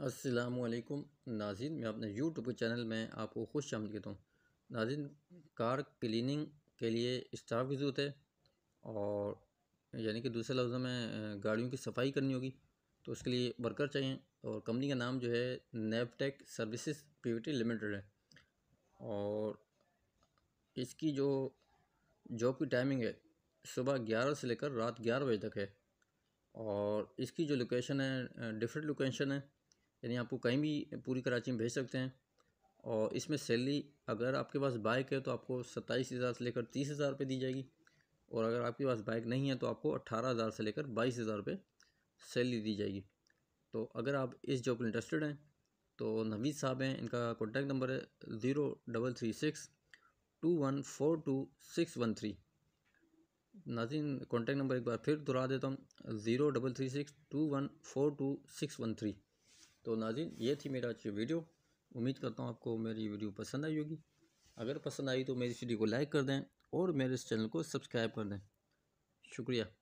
वालेकुम नाजिन मैं अपने यूट्यूब चैनल में आपको खुश आमद कहता हूँ नाजिन कार क्लीनिंग के लिए स्टाफ की ज़रूरत है और यानी कि दूसरे लफ्जों में गाड़ियों की सफाई करनी होगी तो उसके लिए वर्कर चाहिए और कंपनी का नाम जो है नेपटेक सर्विसेज पीवीटी लिमिटेड है और इसकी जो जॉब की टाइमिंग है सुबह ग्यारह से लेकर रात ग्यारह बजे तक है और इसकी जो लोकेशन है डिफरेंट लोकेशन है यानी आपको कहीं भी पूरी कराची में भेज सकते हैं और इसमें सैलरी अगर आपके पास बाइक है तो आपको सत्ताईस हज़ार से लेकर तीस हज़ार रुपये दी जाएगी और अगर आपके पास बाइक नहीं है तो आपको अट्ठारह हज़ार से लेकर बाईस हज़ार रुपये सैलरी दी जाएगी तो अगर आप इस जॉब में इंटरेस्टेड हैं तो नवीद साहब हैं इनका कॉन्टैक्ट नंबर है zero double three six two one four two six one three नाजिन कॉन्टैक्ट नंबर एक बार फिर दोहरा देता हूँ zero double three six two one four two six one three तो नाजिन ये थी मेरा आज वीडियो उम्मीद करता हूँ आपको मेरी वीडियो पसंद आई होगी अगर पसंद आई तो मेरी वीडियो को लाइक कर दें और मेरे इस चैनल को सब्सक्राइब कर दें शुक्रिया